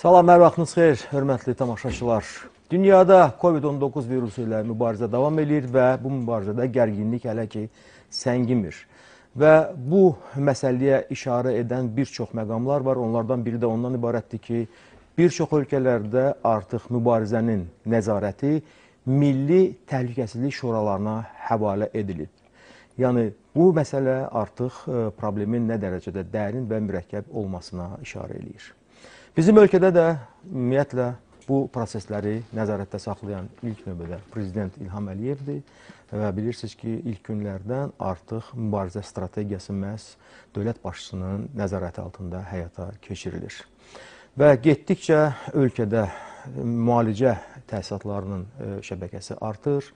Salam, hər vaxtınız xeyir, hörmətli tamaşaçılar. Dünyada COVID-19 virusu ilə mübarizə davam edir və bu mübarizədə gərginlik hələ ki səngimir. Və bu məsələyə işarə edən bir çox məqamlar var. Onlardan biri də ondan ibarətdir ki, bir çox ölkələrdə artıq mübarizənin nəzarəti milli təhlükəsizlik şuralarına həvalə edilib. Yəni bu məsələ artıq e, problemin nə dərəcədə dərin və mürəkkəb olmasına işarə eləyir. Bizim ölkədə də ümumiyyətlə bu prosesləri nəzarətdə saxlayan ilk növbədə prezident İlham Əliyevdir və bilirsiniz ki, ilk günlərdən artıq mübarizə strategiyası məhz dövlət başçısının nəzarəti altında həyata keçirilir. Və getdikcə ölkədə müalicə təsisatlarının e, şəbəkəsi artır,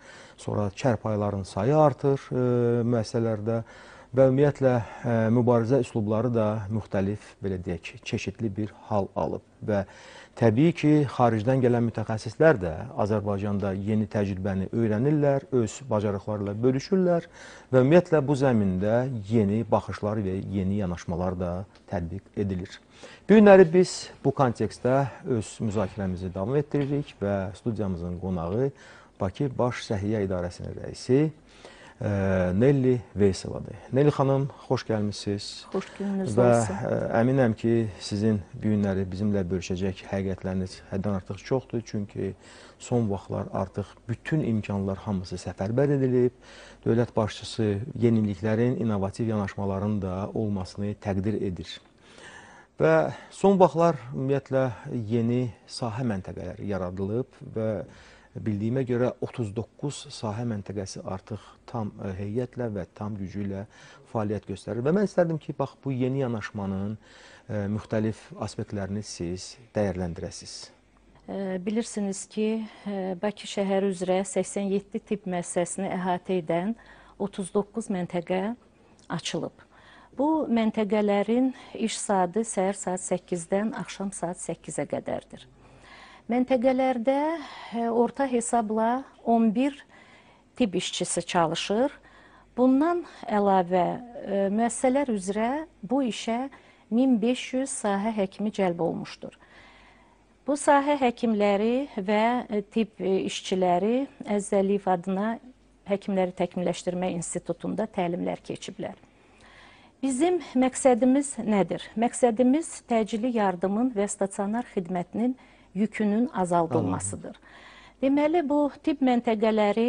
sonra çərpayların sayı artır e, müəssisələrdə və ümumiyyətlə e, mübarizə üslubları da müxtəlif, belə deyək, çeşidli bir hal alıb və təbii ki, xaricdən gələn mütəxəssislər də Azərbaycanda yeni təcrübəni öyrənirlər, öz bacarıqlarla bölüşürlər və ümumiyyətlə bu zəmində yeni baxışlar və yeni yanaşmalar da tətbiq edilir. Bu günləri biz bu kontekstdə öz müzakirəmizi davam etdiririk və studiyamızın qonağı Bakı Baş Səhiyyə İdarəsinin rəisi Nelli Veysevadır. Nelli xanım, xoş gəlmisiniz. Xoş gününüz Və olsun. Və e, əminəm ki, sizin bu günləri bizimlə bölüşəcək həqiqətləriniz həddən artıq çoxdur. Çünki son vaxtlar artıq bütün imkanlar hamısı səfərbər edilib. Dövlət başçısı yeniliklərin, innovativ yanaşmaların da olmasını təqdir edir. Və son vaxtlar ümumiyyətlə yeni sahə məntəqələri yaradılıb və Bildiyimə görə 39 sahə məntəqəsi artıq tam e, heyətlə və tam gücü ilə fəaliyyət göstərir. Və mən istərdim ki, bax bu yeni yanaşmanın e, müxtəlif aspektlərini siz dəyərləndirəsiz. E, bilirsiniz ki, Bakı şəhəri üzrə 87 tibb müəssisəsini əhatə edən 39 məntəqə açılıb. Bu məntəqələrin iş saatı səhər saat 8-dən axşam saat 8-ə qədərdir. Məntəqələrdə e, orta hesabla 11 tibb işçisi çalışır. Bundan əlavə e, müəssisələr üzrə bu işə 1500 sahə həkimi cəlb olmuşdur. Bu sahə həkimləri və e, tibb işçiləri Əzzəliyev adına Həkimləri Təkmilləşdirmə İnstitutunda təlimlər keçiblər. Bizim məqsədimiz nədir? Məqsədimiz təcili yardımın və stasionar xidmətinin yükünün azaldılmasıdır. Anladım. Deməli, bu tibb məntəqələri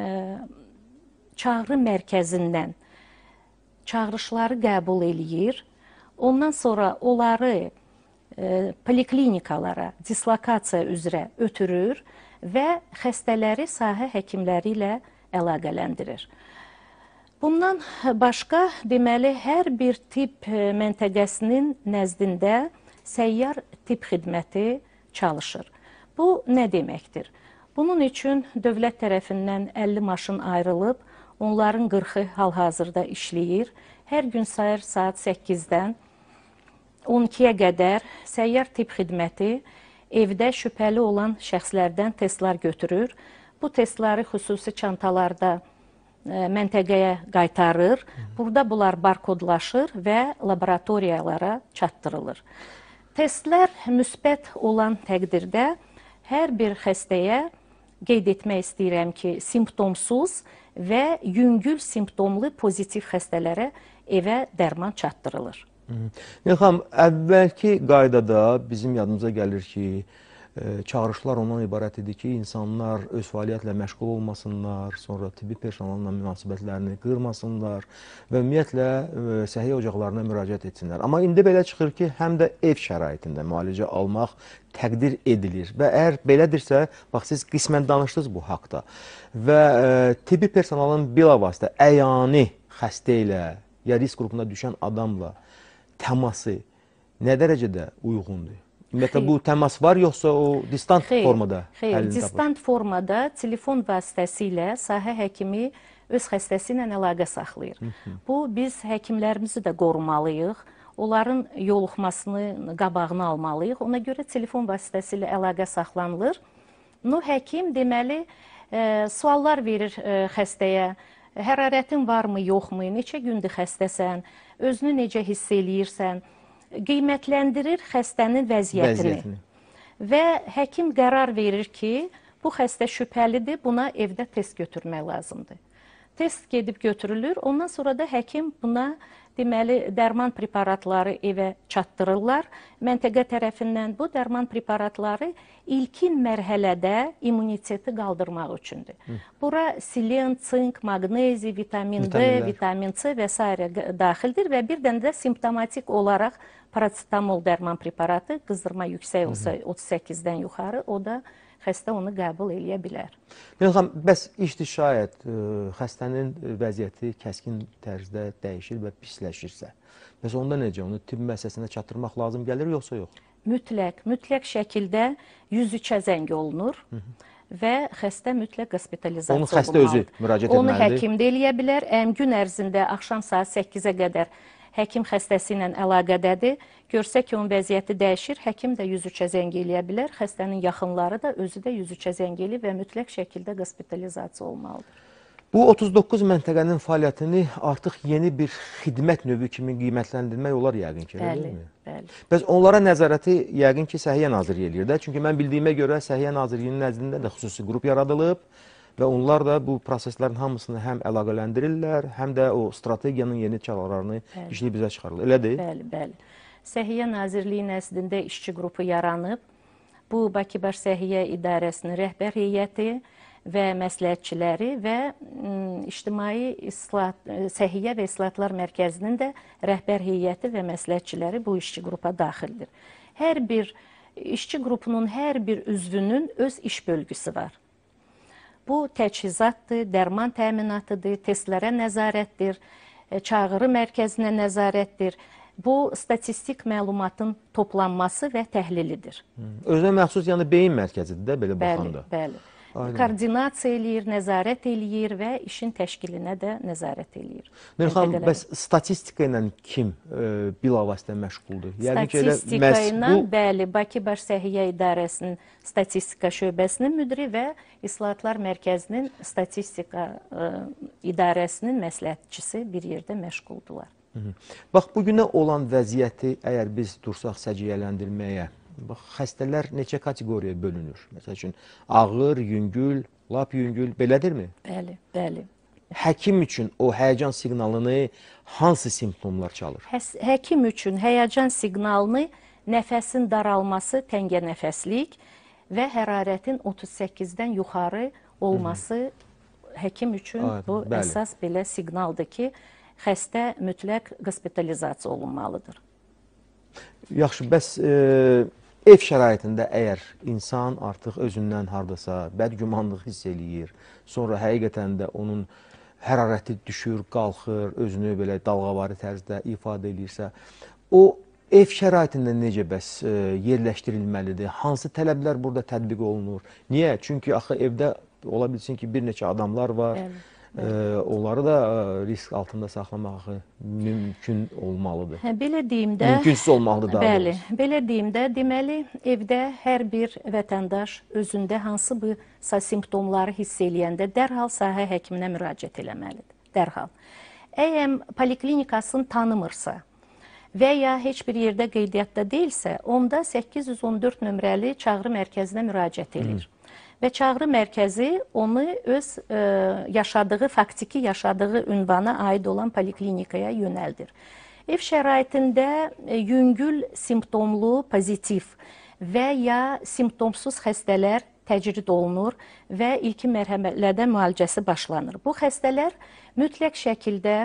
e, çağrı mərkəzindən çağırışları qəbul eləyir. Ondan sonra onları e, poliklinikalara dislokasiya üzrə ötürür və xəstələri sahə həkimləri ilə əlaqələndirir. Bundan başqa, deməli, hər bir tibb e, məntəqəsinin nəzdində səyyar tibb xidməti çalışır. Bu nə deməkdir? Bunun üçün dövlət tərəfindən 50 maşın ayrılıb, onların 40-ı hal-hazırda işləyir. Hər gün sayır saat 8-dən 12-yə qədər səyyar tip xidməti evdə şübhəli olan şəxslərdən testlər götürür. Bu testləri xüsusi çantalarda e, məntəqəyə qaytarır. Burada bunlar barkodlaşır və laboratoriyalara çatdırılır. Testlər müsbət olan təqdirdə hər bir xəstəyə qeyd etmək istəyirəm ki, simptomsuz və yüngül simptomlu pozitiv xəstələrə evə dərman çatdırılır. Nilxan, əvvəlki qaydada bizim yadımıza gəlir ki, çağırışlar ondan ibarət idi ki, insanlar öz fəaliyyətlə məşğul olmasınlar, sonra tibbi personalla münasibətlərini qırmasınlar və ümumiyyətlə e, səhiyyə ocaqlarına müraciət etsinlər. Amma indi belə çıxır ki, həm də ev şəraitində müalicə almaq təqdir edilir və əgər belədirsə, bax siz qismən danışdınız bu haqqda və ə, e, tibbi personalın bilavasitə əyani xəstə ilə ya risk qrupuna düşən adamla təması nə dərəcədə uyğundur? ümumiyyətlə xeyr. bu təmas var yoxsa o distant xeyr, formada? Xeyr, distant tapır. formada telefon vasitəsilə sahə həkimi öz xəstəsi ilə əlaqə saxlayır. Hı -hı. Bu biz həkimlərimizi də qorumalıyıq. Onların yoluxmasını qabağını almalıyıq. Ona görə telefon vasitəsilə əlaqə saxlanılır. Nu həkim deməli e, suallar verir e, xəstəyə. Hərarətin varmı, yoxmu, neçə gündür xəstəsən, özünü necə hiss eləyirsən? qiymətləndirir xəstənin vəziyyətini. vəziyyətini. Və həkim qərar verir ki, bu xəstə şübhəlidir, buna evdə test götürmək lazımdır test gedib götürülür. Ondan sonra da həkim buna deməli dərman preparatları evə çatdırırlar. Məntəqə tərəfindən bu dərman preparatları ilkin mərhələdə immuniteti qaldırmaq üçündür. Hı. Bura selen, sink, maqnezi, vitamin Vitaminlər. D, vitamin C və s. daxildir və bir dənə də simptomatik olaraq parasetamol dərman preparatı qızdırma yüksək olsa 38-dən yuxarı o da xəstə onu qəbul eləyə bilər. Minal xanım, bəs işdir şayət ə, e, xəstənin vəziyyəti kəskin tərzdə dəyişir və pisləşirsə, bəs onda necə? Onu tibb müəssisəsinə çatdırmaq lazım gəlir yoxsa yox? Mütləq, mütləq şəkildə 103-ə zəng olunur. Hı -hı və xəstə mütləq hospitalizasiya olunmalıdır. Onu xəstə olunmalıdır. özü müraciət etməlidir. Onu həkim də eləyə bilər. Əm gün ərzində axşam saat 8-ə qədər həkim xəstəsi ilə əlaqədədir. Görsə ki, onun vəziyyəti dəyişir, həkim də 103-ə zəng eləyə bilər, xəstənin yaxınları da özü də 103-ə zəng eləyir və mütləq şəkildə hospitalizasiya olmalıdır. Bu 39 məntəqənin fəaliyyətini artıq yeni bir xidmət növü kimi qiymətləndirmək olar yəqin ki, bəli, deyilmi? Bəli. Bəs onlara nəzarəti yəqin ki, Səhiyyə Nazirliyi eləyir də. Çünki mən bildiyimə görə Səhiyyə Nazirliyinin nəzdində də xüsusi qrup yaradılıb. Və onlar da bu proseslərin hamısını həm əlaqələndirirlər, həm də o strategiyanın yeni çalarlarını bəli. işləyib bizə çıxarırlar. Elədir? Bəli, bəli. Səhiyyə Nazirliyi nəslində işçi qrupu yaranıb. Bu, Bakı Baş Səhiyyə İdarəsinin rəhbər heyəti və məsləhətçiləri və İctimai İslahat, Səhiyyə və İslahatlar Mərkəzinin də rəhbər heyəti və məsləhətçiləri bu işçi qrupa daxildir. Hər bir işçi qrupunun hər bir üzvünün öz iş bölgüsü var. Bu təchizatdır, dərman təminatıdır, testlərə nəzarətdir, e, çağırı mərkəzinə nəzarətdir. Bu statistik məlumatın toplanması və təhlilidir. Özünə məxsus yəni beyin mərkəzidir də belə baxanda. Bəli, bəli. Aynen. koordinasiya eləyir, nəzarət eləyir və işin təşkilinə də nəzarət eləyir. Mərxan, bəs statistika ilə kim ə, e, bilavasitə məşğuldur? Yəni ki, elə məsbu... bəli, Bakı Baş Səhiyyə İdarəsinin statistika şöbəsinin müdiri və İslahatlar Mərkəzinin statistika ə, e, idarəsinin məsləhətçisi bir yerdə məşğuldular. Hı -hı. Bax, bugünə olan vəziyyəti əgər biz dursaq səciyyələndirməyə Bax, xəstələr neçə kateqoriyaya bölünür? Məsəl üçün, ağır, yüngül, lap yüngül, belədirmi? Bəli, bəli. Həkim üçün o həyəcan siqnalını hansı simptomlar çalır? Həs həkim üçün həyəcan siqnalını nəfəsin daralması, təngə nəfəslik və hərarətin 38-dən yuxarı olması Hı -hı. həkim üçün Aynen, bu bəli. əsas belə siqnaldır ki, xəstə mütləq hospitalizasiya olunmalıdır. Yaxşı, bəs e, Ev şəraitində əgər insan artıq özündən hardasa bədgümanlıq hiss eləyir, sonra həqiqətən də onun hərarəti düşür, qalxır, özünü belə dalğavarı tərzdə ifadə eləyirsə, o ev şəraitində necə bəs e, yerləşdirilməlidir? Hansı tələblər burada tətbiq olunur? Niyə? Çünki axı evdə ola bilsin ki, bir neçə adamlar var. Əli. Ə, onları da e, risk altında saxlamaq mümkün olmalıdır. Hə, belə deyim də. Mümkünsüz olmalıdır daha Bəli, doğrusu. belə deyim də, deməli evdə hər bir vətəndaş özündə hansı bu simptomları hiss eləyəndə dərhal sahə həkiminə müraciət eləməlidir. Dərhal. Əgər poliklinikasını tanımırsa, və ya heç bir yerdə qeydiyyatda deyilsə, onda 814 nömrəli çağrı mərkəzinə müraciət edir. Hı və çağrı mərkəzi onu öz ə, e, yaşadığı, faktiki yaşadığı ünvana aid olan poliklinikaya yönəldir. Ev şəraitində e, yüngül simptomlu pozitiv və ya simptomsuz xəstələr təcrid olunur və ilkin mərhələdə müalicəsi başlanır. Bu xəstələr mütləq şəkildə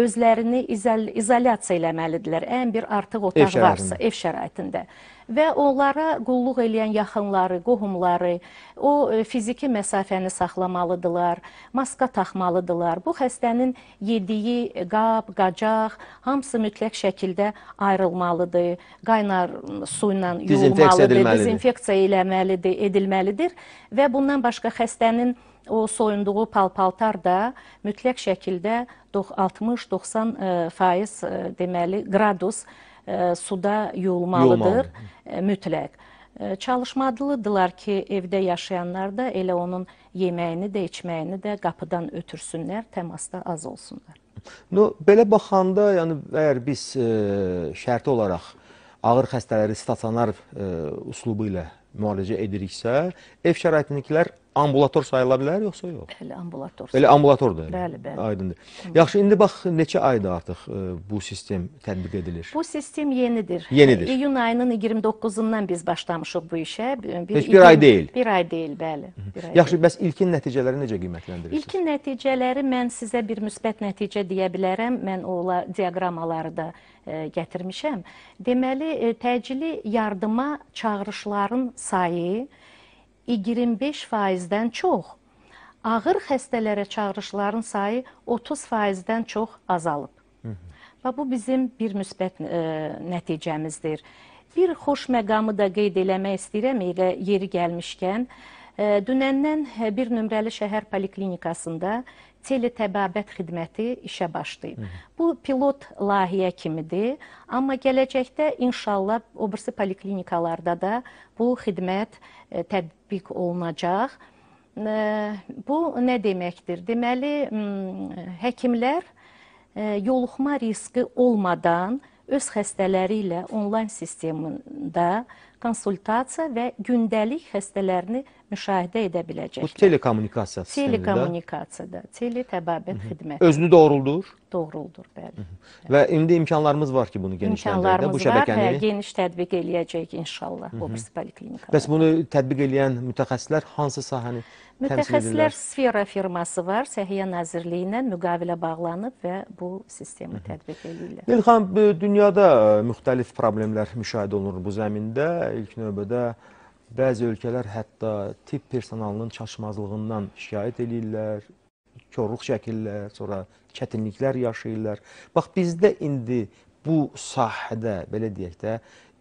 özlərini izol izolyasiya eləməlidirlər. Ən bir artıq otaq ev varsa, ev şəraitində və onlara qulluq eləyən yaxınları, qohumları o e, fiziki məsafəni saxlamalıdılar, maska taxmalıdılar. Bu xəstənin yediyi qab, qacaq hamısı mütləq şəkildə ayrılmalıdır. Qaynar su ilə yuyulmalıdır, dezinfeksiya eləməlidir, edilməlidir və bundan başqa xəstənin o soyunduğu palpaltar da mütləq şəkildə 60-90% e, e, deməli qradus E, suda yuyulmalıdır Yolmalı. E, mütləq. E, Çalışmadılıdırlar ki, evdə yaşayanlar da elə onun yeməyini də, içməyini də qapıdan ötürsünlər, təmasda az olsunlar. No, belə baxanda, yəni əgər biz ə, şərti olaraq ağır xəstələri stasionar ə, üslubu ilə müalicə ediriksə, ev şəraitinliklər ambulator sayıla bilər yoxsa yox? Bəli, ambulator. Elə ambulatordur. Elə. Bəli, bəli. Aydındır. Hı. Yaxşı, indi bax neçə aydır artıq ə, e, bu sistem tətbiq edilir? Bu sistem yenidir. Yenidir. E, iyun ayının 29-undan biz başlamışıq bu işə. Bir, Heç bir ilkin, ay deyil. Bir ay deyil, bəli. Bir ay Yaxşı, deyil. bəs ilkin nəticələri necə qiymətləndirirsiniz? İlkin nəticələri mən sizə bir müsbət nəticə deyə bilərəm. Mən ola diaqramaları da ə, e, gətirmişəm. Deməli, təcili yardıma çağırışların sayı 25 faizdən çox, ağır xəstələrə çağırışların sayı 30 faizdən çox azalıb. Hı -hı. Və bu bizim bir müsbət ə, e, nəticəmizdir. Bir xoş məqamı da qeyd eləmək istəyirəm elə yeri gəlmişkən. E, dünəndən e, bir nömrəli şəhər poliklinikasında teletəbabət xidməti işə başlayıb. Hı. Bu pilot layihə kimidir, amma gələcəkdə inşallah o birisi poliklinikalarda da bu xidmət ə, e, tətbiq olunacaq. Ə, e, bu nə deməkdir? Deməli, həkimlər ə, e, yoluxma riski olmadan öz xəstələri ilə onlayn sistemində konsultasiya və gündəlik xəstələrini müşahidə edə biləcəklər. Bu telekommunikasiya sistemində? Telekommunikasiyada, teletəbabət xidməti. Özünü doğruldur? Doğruldur, bəli. Hı -hı. Və indi imkanlarımız var ki, bunu genişləndirək bu şəbəkəni. Hə, geniş tətbiq eləyəcək inşallah Hı o prinsipal klinikalar. Bəs bunu tətbiq eləyən mütəxəssislər hansı sahəni Mütəxəssislər sfera firması var, Səhiyyə Nazirliyi ilə müqavilə bağlanıb və bu sistemi tətbiq edirlər. Elxan, dünyada e, müxtəlif problemlər müşahidə olunur bu zəmində. İlk növbədə Bəzi ölkələr hətta tibb personalının çatışmazlığından şikayət eləyirlər, korluq çəkirlər, sonra çətinliklər yaşayırlar. Bax bizdə indi bu sahədə belə deyək də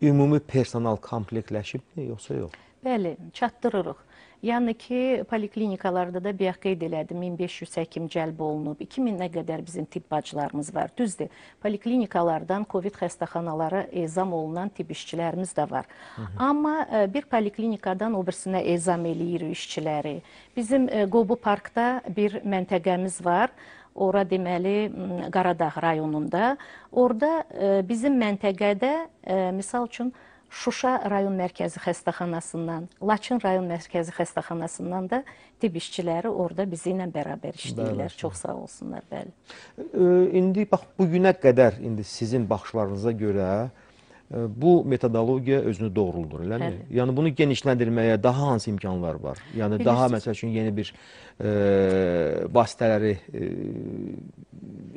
ümumi personal komplektləşibmi yoxsa yox? Bəli, çatdırırıq. Yəni ki, poliklinikalarda da bayaq qeyd elədim, 1500 həkim cəlb olunub, 2000-ə qədər bizim tibb bacılarımız var. Düzdür, poliklinikalardan COVID xəstəxanalara ezam olunan tibb işçilərimiz də var. Hı -hı. Amma e, bir poliklinikadan o birisinə ezam eləyirik işçiləri. Bizim e, Qobu parkda bir məntəqəmiz var ora deməli Qaradağ rayonunda. Orda ə, e, bizim məntəqədə ə, misal üçün ə, Şuşa rayon mərkəzi xəstəxanasından, Laçın rayon mərkəzi xəstəxanasından da tibb işçiləri orada bizi ilə bərabər işləyirlər. Bəli. Çox sağ olsunlar, bəli. İndi bax bu günə qədər indi sizin baxışlarınıza görə bu metodologiya özünü doğruldur, eləmi? Həli. Yəni bunu genişləndirməyə daha hansı imkanlar var? Yəni Bilirsiniz. daha məsəl üçün yeni bir e, vasitələri e,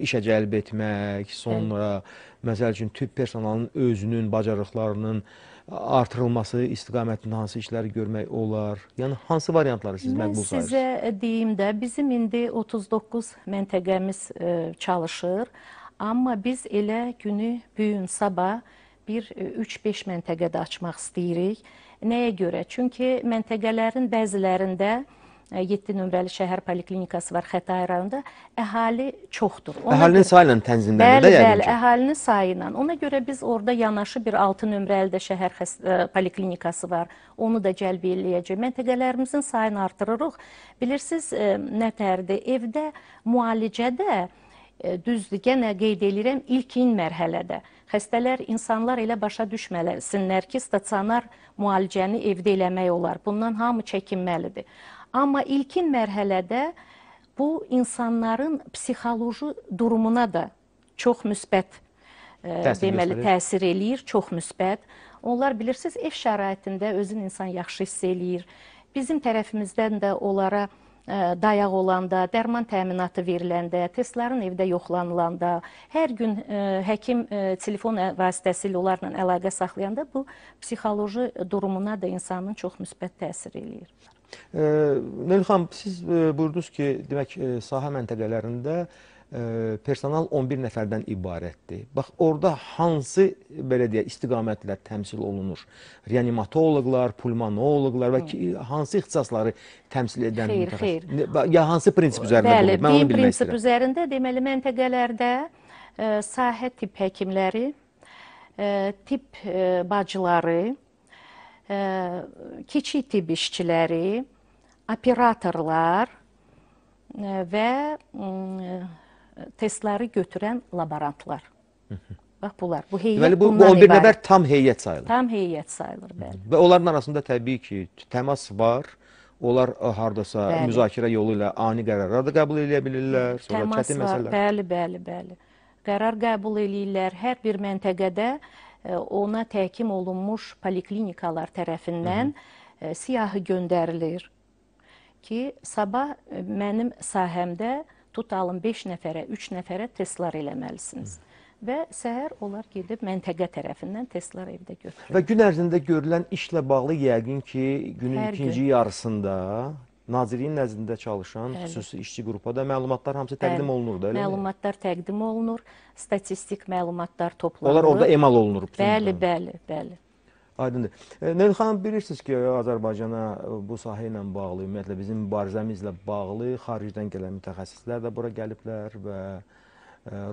işə cəlb etmək, sonra Həli. məsəl üçün tibb personalının özünün bacarıqlarının artırılması istiqamətində hansı işləri görmək olar? Yəni hansı variantları siz məqbul sayırsınız? Mən sizə deyim də, bizim indi 39 məntəqəmiz ə, e, çalışır, amma biz elə günü bu gün sabah bir 3-5 e, məntəqədə açmaq istəyirik. Nəyə görə? Çünki məntəqələrin bəzilərində 7 e, nömrəli şəhər poliklinikası var Xətai rayonunda. Əhali çoxdur. Ona əhalinin görə, sayı ilə tənzimlənir də yəni. Bəli, əhalinin sayı ilə. Ona görə biz orada yanaşı bir 6 nömrəli də şəhər xəs, ə, e, poliklinikası var. Onu da cəlb eləyəcək. Məntəqələrimizin sayını artırırıq. Bilirsiniz, ə, nətərdir? Evdə müalicədə E, düzdür, yenə qeyd edirəm, ilkin mərhələdə xəstələr, insanlar elə başa düşməlisinlər ki, stasionar müalicəni evdə eləmək olar. Bundan hamı çəkinməlidir. Amma ilkin mərhələdə bu insanların psixoloji durumuna da çox müsbət e, təsir deməli göstərir. təsir eləyir, çox müsbət. Onlar bilirsiniz ev şəraitində özün insan yaxşı hiss eləyir. Bizim tərəfimizdən də onlara dayaq olanda, dərman təminatı veriləndə, testlərin evdə yoxlanılanda, hər gün həkim telefon vasitəsilə onlarla əlaqə saxlayanda bu psixoloji durumuna da insanın çox müsbət təsir eləyir. Nəlxan, siz buyurdunuz ki, demək, sahə məntəqələrində E, personal 11 nəfərdən ibarətdir. Bax, orada hansı belə deyək, istiqamətlər təmsil olunur? Reanimatoloqlar, pulmonoloqlar və ki, hansı ixtisasları təmsil edən? Xeyr, xeyr. Ya hansı prinsip üzərində Bəli, olur? Mən onu bilmək prinsip istəyirəm. üzərində deməli məntəqələrdə ə, e, sahə tibb həkimləri, ə, e, tibb ə, bacıları, ə, kiçik tibb işçiləri, operatorlar ə, və ə, mm, testləri götürən laborantlar. Bax bunlar. Bu heyət Deməli, bu, bu 11 ibarət. nəfər tam heyət sayılır. Tam heyət sayılır, bəli. Və onların arasında təbii ki, təmas var. Onlar e, hardasa bəli. müzakirə yolu ilə ani qərarlar da qəbul edə bilirlər. Sonra təmas çətin məsələlər. Bəli, bəli, bəli. Qərar qəbul eləyirlər. Hər bir məntəqədə e, ona təkim olunmuş poliklinikalar tərəfindən Hı -hı. E, siyahı göndərilir ki, sabah mənim sahəmdə tutalım 5 nəfərə, 3 nəfərə testlar eləməlisiniz. Hı. Və səhər onlar gedib məntəqə tərəfindən testlar evdə götürür. Və gün ərzində görülən işlə bağlı yəqin ki, günün Hər ikinci gün. yarısında Nazirliyin nəzdində çalışan Bəli. xüsusi işçi qrupada məlumatlar hamısı təqdim Bəli. olunur da, eləmi? Məlumatlar mi? təqdim olunur, statistik məlumatlar toplanır. Onlar orada emal olunur. Bəli, bəli, bəli. Aydındır. E, Nədir xanım, bilirsiniz ki, e, Azərbaycana e, bu sahə ilə bağlı, ümumiyyətlə bizim mübarizəmizlə bağlı xaricdən gələn mütəxəssislər də bura gəliblər və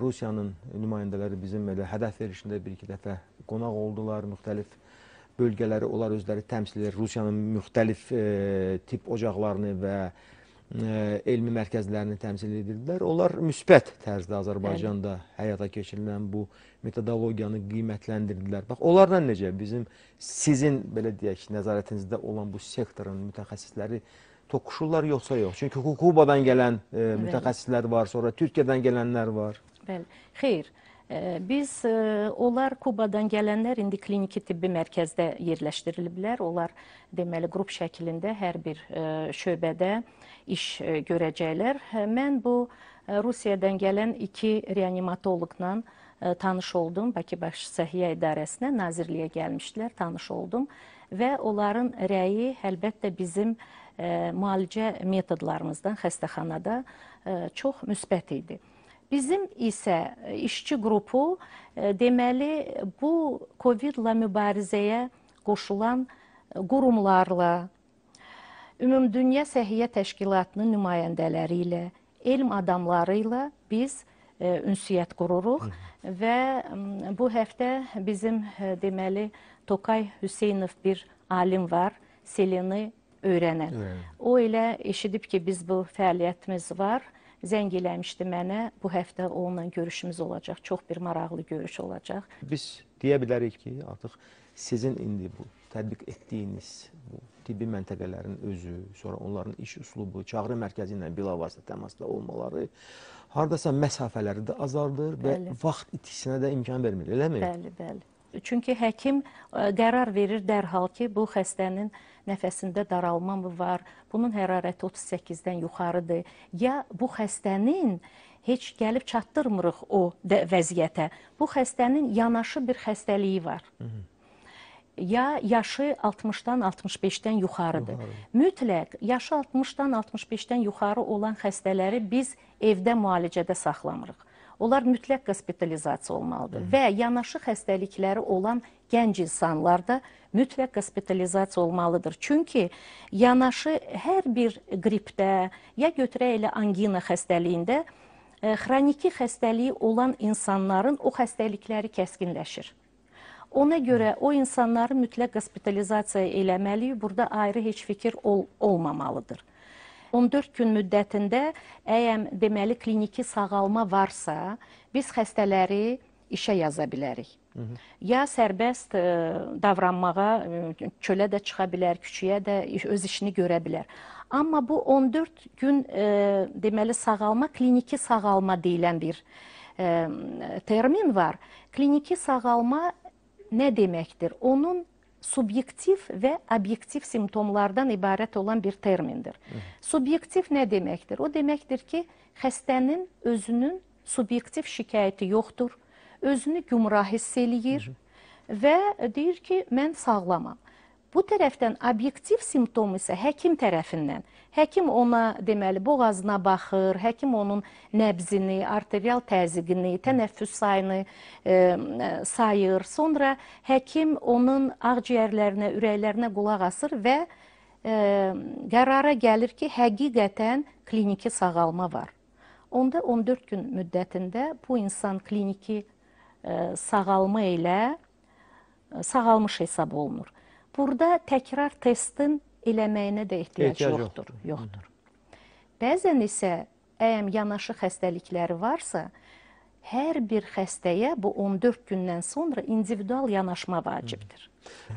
Rusiyanın nümayəndələri bizim elə hədəf verişində bir-iki dəfə qonaq oldular, müxtəlif bölgələri onlar özləri təmsil edir. Rusiyanın müxtəlif e, tip ocaqlarını və elmi mərkəzlərini təmsil edirdilər. Onlar müsbət tərzdə Azərbaycanda həyata keçirilən bu metodologiyanı qiymətləndirdilər. Bax, onlarla necə bizim sizin belə deyək, nəzarətinizdə olan bu sektorun mütəxəssisləri toqquşurlar yoxsa yox? Çünki Kubadan gələn e, mütəxəssislər var, sonra Türkiyədən gələnlər var. Bəli. Xeyr. E, biz e, onlar Kubadan gələnlər indi kliniki tibbi mərkəzdə yerləşdiriliblər. Onlar deməli qrup şəklində hər bir e, şöbədə iş e, görəcəklər. Hə, mən bu e, Rusiyadan gələn iki reanimatoloqla e, tanış oldum. Bakı Baş Səhiyyə İdarəsinə, nazirliyə gəlmişdilər, tanış oldum və onların rəyi əlbəttə bizim ə, müalicə metodlarımızdan xəstəxanada ə, çox müsbət idi. Bizim isə işçi qrupu ə, deməli bu COVID-la mübarizəyə qoşulan qurumlarla, Ümumdünya Səhiyyə Təşkilatının nümayəndələri ilə, elm adamları ilə biz ə, e, ünsiyyət qururuq Hı. və ə, bu həftə bizim ə, e, deməli Tokay Hüseynov bir alim var, Selini öyrənən. Hı. O elə eşidib ki, biz bu fəaliyyətimiz var. Zəng eləmişdi mənə. Bu həftə onunla görüşümüz olacaq. Çox bir maraqlı görüş olacaq. Biz deyə bilərik ki, artıq sizin indi bu tətbiq etdiyiniz bu tibbi məntəqələrin özü, sonra onların iş üslubu, çağrı mərkəzi ilə bilavasitə təmasda olmaları hardasa məsafələri də azaldır bəli. və vaxt itikisinə də imkan vermir, eləmi? Bəli, bəli. Çünki həkim e, qərar verir dərhal ki, bu xəstənin nəfəsində daralma mı var, bunun hərarəti 38-dən yuxarıdır, ya bu xəstənin heç gəlib çatdırmırıq o vəziyyətə. Bu xəstənin yanaşı bir xəstəliyi var. Hı -hı ya yaşı 60-dan 65-dən yuxarıdır. Yuxarı. Mütləq yaşı 60-dan 65-dən yuxarı olan xəstələri biz evdə müalicədə saxlamırıq. Onlar mütləq hospitalizasiya olmalıdır Hı. və yanaşı xəstəlikləri olan gənc insanlar da mütləq hospitalizasiya olmalıdır. Çünki yanaşı hər bir qripdə, ya götürə elə angina xəstəliyində e, xroniki xəstəliyi olan insanların o xəstəlikləri kəskinləşir. Ona görə o insanları mütləq hospitalizasiya eləməliyik. Burada ayrı heç fikir ol olmamalıdır. 14 gün müddətində əyəm deməli kliniki sağalma varsa, biz xəstələri işə yaza bilərik. Hı -hı. Ya sərbəst ə, e, davranmağa ə, e, çölə də çıxa bilər, küçüyə də öz işini görə bilər. Amma bu 14 gün ə, e, deməli sağalma, kliniki sağalma deyilən bir ə, termin var. Kliniki sağalma nə deməkdir? Onun subyektiv və obyektiv simptomlardan ibarət olan bir termindir. Subyektiv nə deməkdir? O deməkdir ki, xəstənin özünün subyektiv şikayəti yoxdur. Özünü gümrah hiss eləyir Hı -hı. və deyir ki, mən sağlamam. Bu tərəfdən obyektiv simptom isə həkim tərəfindən. Həkim ona deməli boğazına baxır, həkim onun nəbzini, arterial təzyiqini, tənəffüs sayını e, e sayır. Sonra həkim onun ağciyərlərinə, ürəklərinə qulaq asır və e, qərara gəlir ki, həqiqətən kliniki sağalma var. Onda 14 gün müddətində bu insan kliniki e, sağalma ilə e, sağalmış hesab olunur. Burada təkrar testin eləməyinə də ehtiyac, ehtiyac yoxdur. yoxdur. yoxdur. Bəzən isə əyəm yanaşı xəstəlikləri varsa, hər bir xəstəyə bu 14 gündən sonra individual yanaşma vacibdir.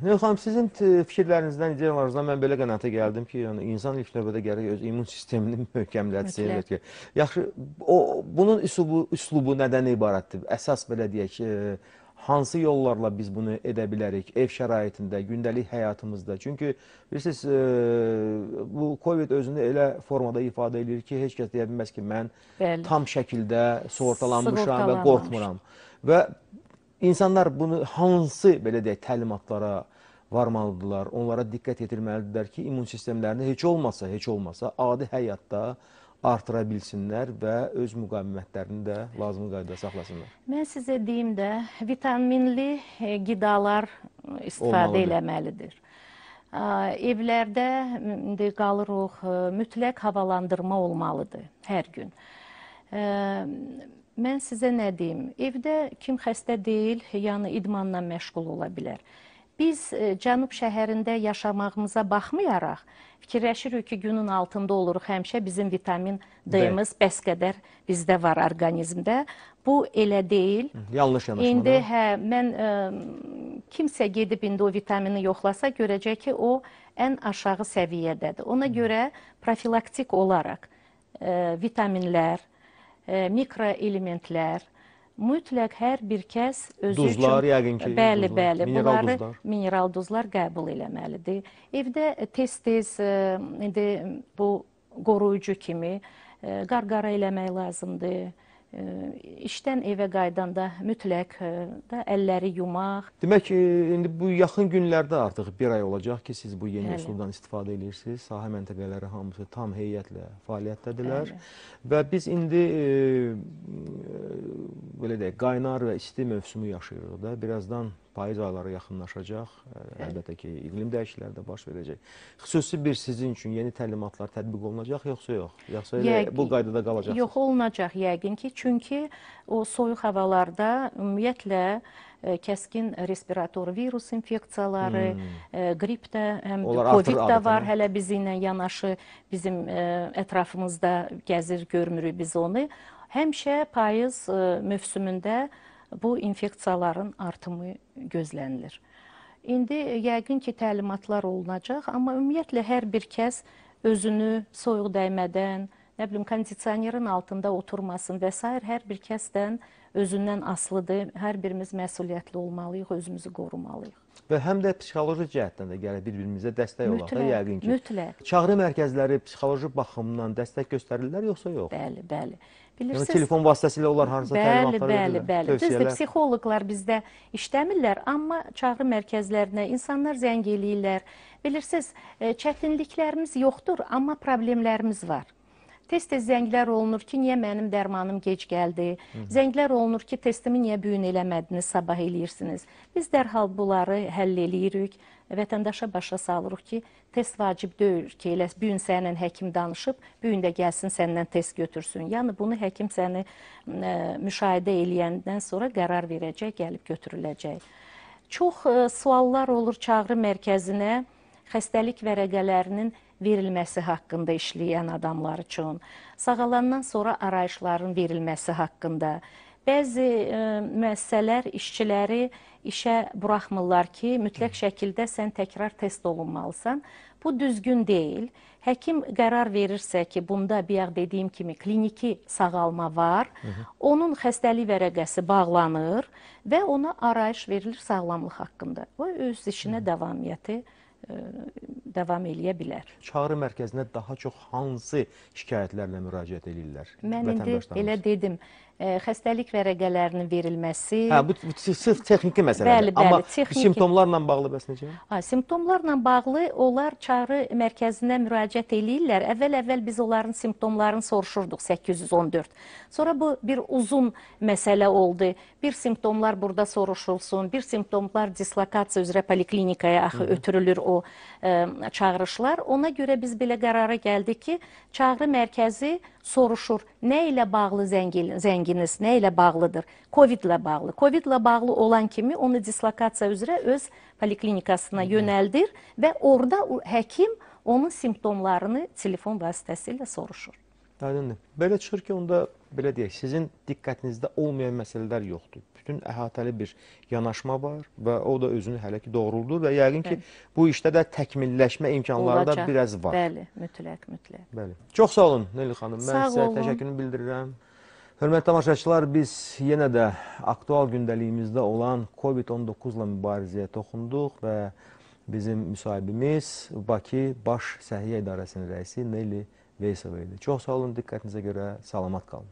Nəhəl xanım, sizin e, fikirlərinizdən, ideyalarınızdan mən belə qənaətə gəldim ki, yəni insan ilk növbədə gərək öz immun sistemini möhkəmlətsin. Ki, yaxşı, o bunun üslubu, üslubu nədən ibarətdir? Əsas belə deyək, e, hansı yollarla biz bunu edə bilərik ev şəraitində, gündəlik həyatımızda? Çünki bilirsiniz, e, bu COVID özünü elə formada ifadə edir ki, heç kəs deyə bilməz ki, mən Bəli. tam şəkildə sığortalanmışam və qorxmuram. Və insanlar bunu hansı belə deyək təlimatlara varmalıdırlar, onlara diqqət yetirməlidirlər ki, immun sistemlərini heç olmasa, heç olmasa adi həyatda artıra bilsinlər və öz müqavimətlərini də lazım qaydada saxlasınlar. Mən sizə deyim də, vitaminli e, qidalar istifadə Olmalıdır. eləməlidir. Evlərdə indi qalırıq, e, mütləq havalandırma olmalıdır hər gün. E, mən sizə nə deyim? Evdə kim xəstə deyil, yəni idmanla məşğul ola bilər. Biz e, Cənub şəhərində yaşamağımıza baxmayaraq, fikirləşirik ki, günün altında oluruq həmişə, bizim vitamin D-miz bəs qədər bizdə var orqanizmdə. Bu elə deyil. Yanlış yanaşmada. İndi hə, mən ə, e, kimsə gedib indi o vitamini yoxlasa görəcək ki, o ən aşağı səviyyədədir. Ona görə profilaktik olaraq ə, e, vitaminlər, ə, mikroelementlər, mütləq hər bir kəs özü duzlar, üçün... Duzlar, yəqin ki, bəli, duzlar, bəli, mineral bunları, duzlar. Mineral duzlar qəbul eləməlidir. Evdə tez-tez e, indi bu qoruyucu kimi e, qarqara eləmək lazımdır işdən evə qayıdanda mütləq da əlləri yumaq. Demək ki, indi bu yaxın günlərdə artıq bir ay olacaq ki, siz bu yeni Əli. üsuldan istifadə edirsiniz. Sahə məntəqələri hamısı tam heyətlə fəaliyyətdədirlər. Əli. Və biz indi e, belə deyək, qaynar və isti mövsümü yaşayırıq da. Birazdan payız ayları yaxınlaşacaq. Əlbəttə ki, iqlim dəyişiklikləri də baş verəcək. Xüsusi bir sizin üçün yeni təlimatlar tətbiq olunacaq yoxsa yox? Yoxsa elə yəqin, bu qaydada qalacaq? Yox olunacaq yəqin ki, çünki o soyuq havalarda ümumiyyətlə e, kəskin respirator virus infeksiyaları, hmm. E, qrip də, həm Onlar COVID də var, hə. hələ bizimlə yanaşı bizim e, ətrafımızda gəzir, görmürük biz onu. Həmişə payız mövsümündə bu infeksiyaların artımı gözlənilir. İndi yəqin ki, təlimatlar olunacaq, amma ümumiyyətlə hər bir kəs özünü soyuq dəymədən, nə bilim, kondisionerin altında oturmasın və s. hər bir kəsdən özündən asılıdır. Hər birimiz məsuliyyətli olmalıyıq, özümüzü qorumalıyıq. Və həm də psixoloji cəhətdən də gəlir bir-birimizə dəstək olaq da yəqin ki. Mütləq. Çağrı mərkəzləri psixoloji baxımdan dəstək göstərirlər yoxsa yox? Bəli, bəli. Bilirsiniz? Yəni telefon vasitəsilə onlar hansısa bəli, təlimatlar bəli, edirlər. Bəli, bəli. Düzdür, psixoloqlar bizdə işləmirlər, amma çağrı mərkəzlərinə insanlar zəng eləyirlər. Bilirsiniz, e, çətinliklərimiz yoxdur, amma problemlərimiz var. Tez-tez zənglər olunur ki, niyə mənim dərmanım gec gəldi? Hı -hı. Zənglər olunur ki, testimi niyə bu gün eləmədiniz, sabah eləyirsiniz? Biz dərhal bunları həll eləyirik, vətəndaşa başa salırıq ki, test vacib deyil ki, elə bu gün səninlə həkim danışıb, bu gün də gəlsin səndən test götürsün. Yəni bunu həkim səni ə, e, müşahidə eləyəndən sonra qərar verəcək, gəlib götürüləcək. Çox ə, e, suallar olur çağrı mərkəzinə xəstəlik vərəqələrinin verilməsi haqqında işləyən adamlar üçün, sağalandan sonra arayışların verilməsi haqqında, Bəzi ə, e, müəssisələr işçiləri işə buraxmırlar ki, mütləq şəkildə sən təkrar test olunmalısan. Bu düzgün deyil. Həkim qərar verirsə ki, bunda bayaq dediyim kimi kliniki sağalma var, Hı -hı. onun xəstəlik vərəqəsi bağlanır və ona arayış verilir sağlamlıq haqqında. O öz işinə Hı -hı. davamiyyəti davam eləyə bilər. Çağrı mərkəzinə daha çox hansı şikayətlərlə müraciət edirlər? Mən indi elə dedim, xəstəlik vərəqələrinin verilməsi. Hə, bu, bu sırf texniki məsələdir. Bəli, bəli, Amma texniki. simptomlarla bağlı bəs necə? Ha, simptomlarla bağlı onlar çağrı mərkəzinə müraciət eləyirlər. Əvvəl-əvvəl biz onların simptomlarını soruşurduq 814. Sonra bu bir uzun məsələ oldu. Bir simptomlar burada soruşulsun, bir simptomlar dislokasiya üzrə poliklinikaya axı Hı -hı. ötürülür o ə, e, çağırışlar. Ona görə biz belə qərara gəldik ki, çağrı mərkəzi soruşur nə ilə bağlı zəngin zəngin ilginiz nə ilə bağlıdır? COVID-lə bağlı. COVID-lə bağlı olan kimi onu dislokasiya üzrə öz poliklinikasına yönəldir və orada həkim onun simptomlarını telefon vasitəsilə soruşur. Aydındır. Belə çıxır ki, onda belə deyək, sizin diqqətinizdə olmayan məsələlər yoxdur. Bütün əhatəli bir yanaşma var və o da özünü hələ ki doğruldur və yəqin ki, bəli. bu işdə də təkmilləşmə imkanları Olacaq. da biraz var. Bəli, mütləq, mütləq. Bəli. Çox sağ olun Nelli xanım. Mən sağ sizə olun. təşəkkürümü bildirirəm. Hörmətli tamaşaçılar, biz yenə də aktual gündəliyimizdə olan COVID-19-la mübarizəyə toxunduq və bizim müsahibimiz Bakı Baş Səhiyyə İdarəsinin rəisi Neli Veysova idi. Çox sağ olun, diqqətinizə görə salamat qalın.